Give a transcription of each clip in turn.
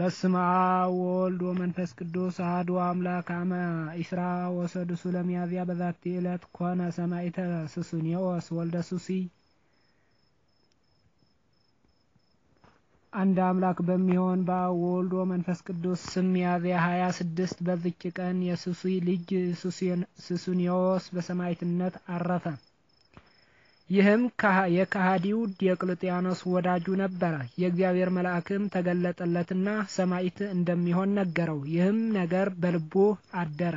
በስመ አብ ወወልድ ወመንፈስ ቅዱስ አሐዱ አምላክ አመ ኢስራ ወሰድሱ ለሚያዝያ በዛቲ ዕለት ኮነ ሰማዕተ ሱስንዮስ ወልደ ሱሲ። አንድ አምላክ በሚሆን በአብ ወወልድ ወመንፈስ ቅዱስ ስም ሚያዝያ ሀያ ስድስት በዚች ቀን የሱሲ ልጅ ሱስንዮስ በሰማዕትነት አረፈ። ይህም የካሃዲው ዲዮቅልጥያኖስ ወዳጁ ነበረ። የእግዚአብሔር መልአክም ተገለጠለትና ሰማዕት እንደሚሆን ነገረው። ይህም ነገር በልቡ አደረ።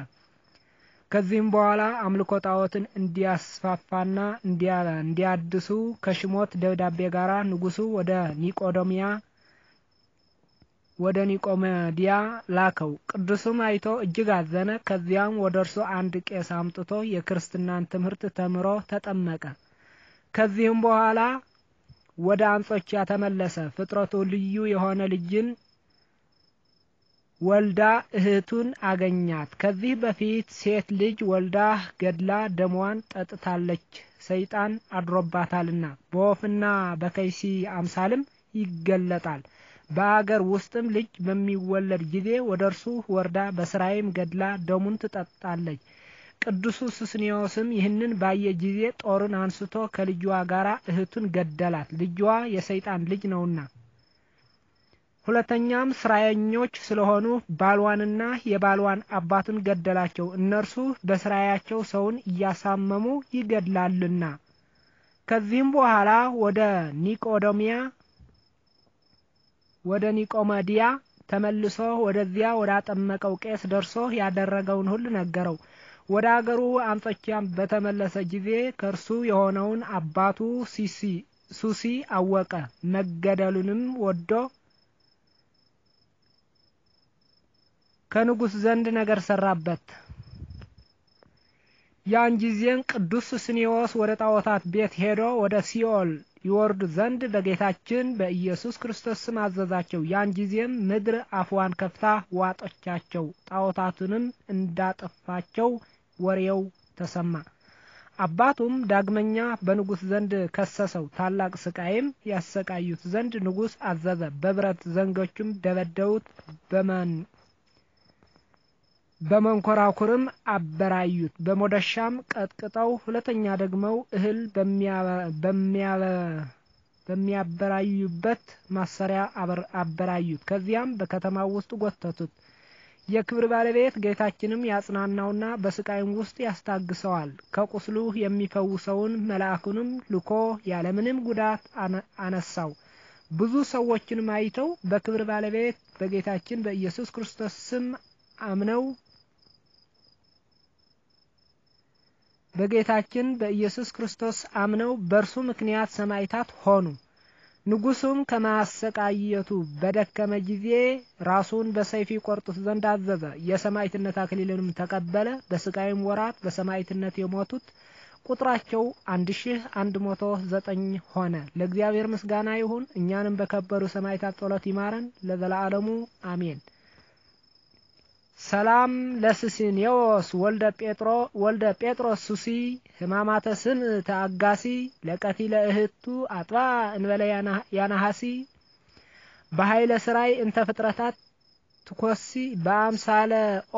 ከዚህም በኋላ አምልኮ ጣዖትን እንዲያስፋፋና እንዲያድሱ ከሽሞት ደብዳቤ ጋር ንጉሱ ወደ ኒቆዶሚያ ወደ ኒቆመዲያ ላከው። ቅዱሱም አይቶ እጅግ አዘነ። ከዚያም ወደ እርሱ አንድ ቄስ አምጥቶ የክርስትናን ትምህርት ተምሮ ተጠመቀ። ከዚህም በኋላ ወደ አንጾኪያ ተመለሰ። ፍጥረቱ ልዩ የሆነ ልጅን ወልዳ እህቱን አገኛት። ከዚህ በፊት ሴት ልጅ ወልዳ ገድላ ደሟን ጠጥታለች፣ ሰይጣን አድሮባታልና። በወፍና በከይሲ አምሳልም ይገለጣል። በአገር ውስጥም ልጅ በሚወለድ ጊዜ ወደ እርሱ ወርዳ በስራይም ገድላ ደሙን ትጠጣለች። ቅዱሱ ስስኒዮስም ይህንን ባየ ጊዜ ጦርን አንስቶ ከልጅዋ ጋር እህቱን ገደላት፣ ልጅዋ የሰይጣን ልጅ ነውና። ሁለተኛም ስራየኞች ስለሆኑ ባልዋንና የባልዋን አባቱን ገደላቸው፣ እነርሱ በስራያቸው ሰውን እያሳመሙ ይገድላልና። ከዚህም በኋላ ወደ ኒቆዶሚያ ወደ ኒቆመዲያ ተመልሶ ወደዚያ ወዳጠመቀው ቄስ ደርሶ ያደረገውን ሁሉ ነገረው። ወደ አገሩ አምጠኪያም በተመለሰ ጊዜ ከእርሱ የሆነውን አባቱ ሲሲ ሱሲ አወቀ። መገደሉንም ወዶ ከንጉሥ ዘንድ ነገር ሰራበት። ያን ጊዜን ቅዱስ ስኒዎስ ወደ ጣዖታት ቤት ሄዶ ወደ ሲኦል ይወርዱ ዘንድ በጌታችን በኢየሱስ ክርስቶስ ስም አዘዛቸው። ያን ጊዜም ምድር አፏን ከፍታ ዋጦቻቸው፣ ጣዖታቱንም እንዳጠፋቸው ወሬው ተሰማ። አባቱም ዳግመኛ በንጉስ ዘንድ ከሰሰው። ታላቅ ስቃይም ያሰቃዩት ዘንድ ንጉስ አዘዘ። በብረት ዘንጎችም ደበደቡት፣ በመን በመንኮራኩርም አበራዩት። በሞደሻም ቀጥቅጠው፣ ሁለተኛ ደግመው እህል በሚያበራዩበት ማሰሪያ አበራዩት። ከዚያም በከተማው ውስጥ ጎተቱት። የክብር ባለቤት ጌታችንም ያጽናናውና በስቃይም ውስጥ ያስታግሰዋል። ከቁስሉ የሚፈውሰውን መልአኩንም ልኮ ያለምንም ጉዳት አነሳው። ብዙ ሰዎችንም አይተው በክብር ባለቤት በጌታችን በኢየሱስ ክርስቶስ ስም አምነው በጌታችን በኢየሱስ ክርስቶስ አምነው በእርሱ ምክንያት ሰማዕታት ሆኑ። ንጉሱም ከማሰቃየቱ በደከመ ጊዜ ራሱን በሰይፍ ቆርጡት ዘንድ አዘዘ። የሰማዕትነት አክሊልንም ተቀበለ። በስቃይም ወራት በሰማዕትነት የሞቱት ቁጥራቸው አንድ ሺህ አንድ መቶ ዘጠኝ ሆነ። ለእግዚአብሔር ምስጋና ይሁን። እኛንም በከበሩ ሰማዕታት ጸሎት ይማረን ለዘላለሙ አሜን። ሰላም ለስስኔዎስ ወልደ ጴጥሮ ወልደ ጴጥሮስ ሱሲ ህማማተ ስም ተአጋሲ ለቀቲ ለእህቱ አጥባ እንበለ ያናሐሲ በኃይለ ስራይ እንተ ፍጥረታት ትኮሲ በአምሳለ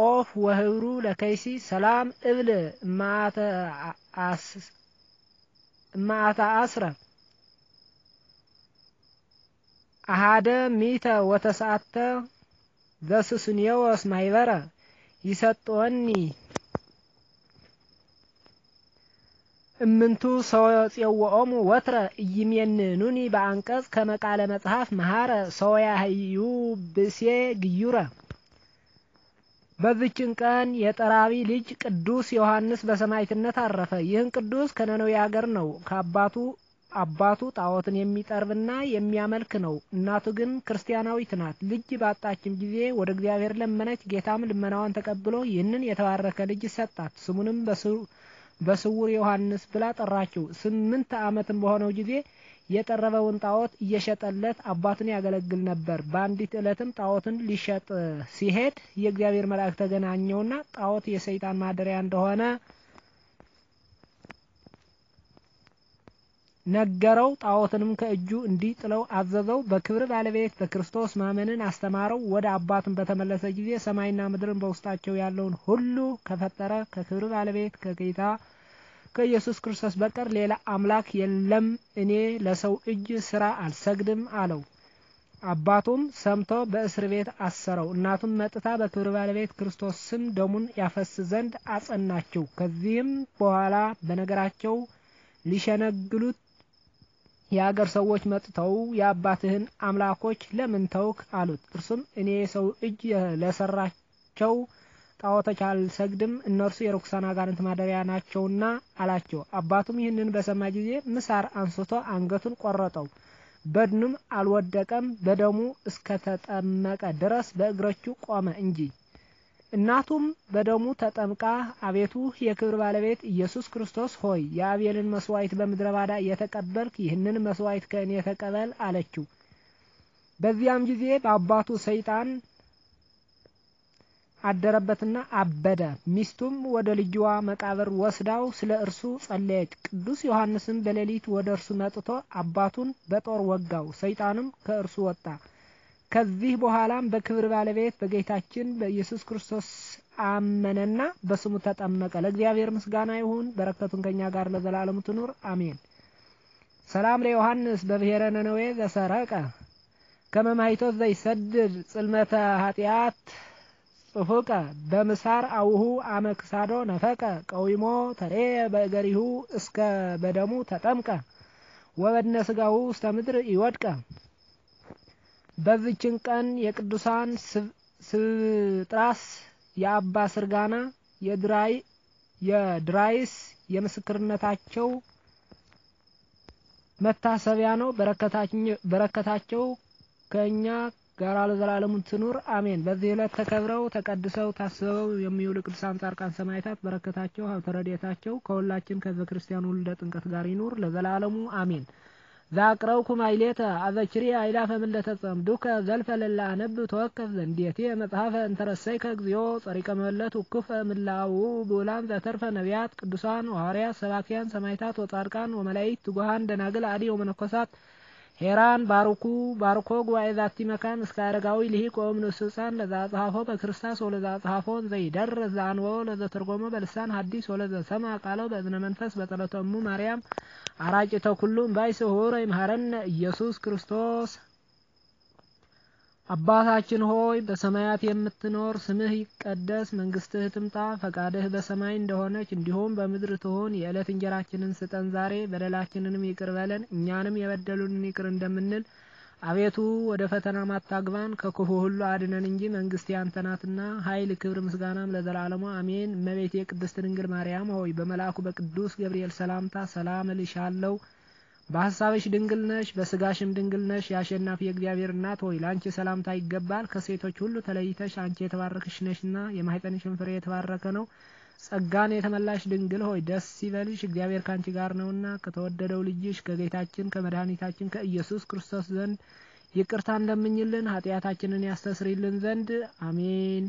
ኦፍ ወህብሩ ለከይሲ ሰላም እብል እማአተ አስረ አሃደ ሚተ ወተሰአተ ዘሱስንዮ ወስማይበረ ይሰጥወኒ እምንቱ ሰወጽውኦሙ ወትረ ኑኒ በአንቀጽ ከመቃለ መጽሐፍ ሰው ያህዩ ብሴ ግዩረ በዚችን ቀን የጠራቢ ልጅ ቅዱስ ዮሐንስ በሰማይትነት አረፈ። ይህን ቅዱስ ከነነዌ አገር ነው። ከአባቱ አባቱ ጣዖትን የሚጠርብና የሚያመልክ ነው። እናቱ ግን ክርስቲያናዊት ናት። ልጅ ባጣችም ጊዜ ወደ እግዚአብሔር ለመነች። ጌታም ልመናዋን ተቀብሎ ይህንን የተባረከ ልጅ ሰጣት። ስሙንም በስውር ዮሐንስ ብላ ጠራችው። ስምንት ዓመትም በሆነው ጊዜ የጠረበውን ጣዖት እየሸጠለት አባቱን ያገለግል ነበር። በአንዲት ዕለትም ጣዖትን ሊሸጥ ሲሄድ የእግዚአብሔር መልአክ ተገናኘውና ጣዖት የሰይጣን ማደሪያ እንደሆነ ነገረው። ጣዖትንም ከእጁ እንዲጥለው አዘዘው። በክብር ባለቤት በክርስቶስ ማመንን አስተማረው። ወደ አባቱን በተመለሰ ጊዜ ሰማይና ምድርን በውስጣቸው ያለውን ሁሉ ከፈጠረ ከክብር ባለቤት ከጌታ ከኢየሱስ ክርስቶስ በቀር ሌላ አምላክ የለም፣ እኔ ለሰው እጅ ስራ አልሰግድም አለው። አባቱም ሰምቶ በእስር ቤት አሰረው። እናቱም መጥታ በክብር ባለቤት ክርስቶስ ስም ደሙን ያፈስ ዘንድ አጸናቸው። ከዚህም በኋላ በነገራቸው ሊሸነግሉት የአገር ሰዎች መጥተው የአባትህን አምላኮች ለምን ተውክ አሉት። እርሱም እኔ የሰው እጅ ለሰራቸው ጣዖቶች አልሰግድም፣ እነርሱ የርኩሳን አጋንንት ማደሪያ ናቸውና አላቸው። አባቱም ይህንን በሰማ ጊዜ ምሳር አንስቶ አንገቱን ቆረጠው። በድኑም አልወደቀም፣ በደሙ እስከተጠመቀ ድረስ በእግሮቹ ቆመ እንጂ እናቱም በደሙ ተጠምቃ አቤቱ የክብር ባለቤት ኢየሱስ ክርስቶስ ሆይ የአቤልን መስዋዕት በምድረ ባዳ እየተቀበልክ ይህንን መስዋዕት ከእኔ ተቀበል አለችው። በዚያም ጊዜ በአባቱ ሰይጣን አደረበትና አበደ። ሚስቱም ወደ ልጅዋ መቃብር ወስዳው ስለ እርሱ ጸለየች። ቅዱስ ዮሐንስም በሌሊት ወደ እርሱ መጥቶ አባቱን በጦር ወጋው፣ ሰይጣንም ከእርሱ ወጣ። ከዚህ በኋላም በክብር ባለቤት በጌታችን በኢየሱስ ክርስቶስ አመነና በስሙ ተጠመቀ። ለእግዚአብሔር ምስጋና ይሁን። በረከቱን ከኛ ጋር ለዘላለሙ ትኑር፣ አሜን። ሰላም ለዮሐንስ በብሔረ ነነዌ ዘሰረቀ ከመማይቶት ዘይሰድድ ጽልመተ ኃጢአት ጽፉቀ በምሳር አውሁ አመክሳዶ ነፈቀ ቀዊሞ ተሬ በእገሪሁ እስከ በደሙ ተጠምቀ ወበድነ ስጋሁ እስተ ምድር ይወድቀ በዚችን ቀን የቅዱሳን ስጥራስ፣ የአባ ስርጋና፣ የድራይስ የምስክርነታቸው መታሰቢያ ነው። በረከታቸው ከኛ ጋር ለዘላለሙ ትኑር አሜን። በዚህ ዕለት ተከብረው ተቀድሰው ታስበው የሚውሉ ቅዱሳን ጻድቃን ሰማዕታት በረከታቸው ሀብተ ረድኤታቸው ከሁላችን ከህዝበ ክርስቲያኑ ሁሉ ለጥምቀት ጋር ይኑር ለዘላለሙ አሜን። ዛቅረውኩ ማይሌተ አዘኪሪ አይላፈ ምለተጸምዱከ ዘልፈ ለላነብ ተወከፍ ዘንዴቴ መጽሐፈ እንተረሰይከ እግዚኦ ጸሪቀ መለት ውክፈ ምላው ብዑላን ዘተርፈ ነቢያት ቅዱሳን ሐዋርያት ሰባኪያን ሰማይታት ወጻድቃን ወመላይት ትጉሃን ደናግል አዲ ወመነኮሳት ሄራን ባርኩ ባርኮ ጉባኤ ዛቲ መካን እስከ አረጋዊ ልሂቅ ወእምነ ስልሳን ለዛ አጽሐፎ በክርስታስ ወለዛ አጽሐፎን ዘይደርስ ዘአንበቦ ለዘተርጎሞ በልሳን ሐዲስ ወለዘ ሰማ ቃለው በእዝነ መንፈስ በጸሎተ ማርያም አራቂ ኩሉም ባይ ስሁር ይምሃረነ ኢየሱስ ክርስቶስ። አባታችን ሆይ በሰማያት የምትኖር ስምህ ይቀደስ፣ መንግስትህ ትምጣ፣ ፈቃድህ በሰማይ እንደሆነች እንዲሁም በምድር ትሆን። የዕለት እንጀራችንን ስጠን ዛሬ፣ በደላችንንም ይቅር በለን እኛንም የበደሉንን ይቅር እንደምንል አቤቱ ወደ ፈተና ማታግባን ከክፉ ሁሉ አድነን እንጂ መንግስት ያንተ ናትና፣ ኃይል፣ ክብር፣ ምስጋናም ለዘላለሙ አሜን። እመቤቴ ቅድስት ድንግል ማርያም ሆይ በመልአኩ በቅዱስ ገብርኤል ሰላምታ ሰላም እልሻለሁ። በሐሳብሽ ድንግል ነሽ፣ በስጋሽም ድንግል ነሽ። የአሸናፊ የእግዚአብሔር እናት ሆይ ለአንቺ ሰላምታ ይገባል። ከሴቶች ሁሉ ተለይተሽ አንቺ የተባረክሽ ነሽና የማኅፀንሽም ፍሬ የተባረከ ነው። ጸጋን የተመላሽ ድንግል ሆይ ደስ ይበልሽ፣ እግዚአብሔር ካንቺ ጋር ነውና ከተወደደው ልጅሽ ከጌታችን ከመድኃኒታችን ከኢየሱስ ክርስቶስ ዘንድ ይቅርታ እንደምኝልን ኃጢአታችንን ያስተስሪልን ዘንድ አሜን።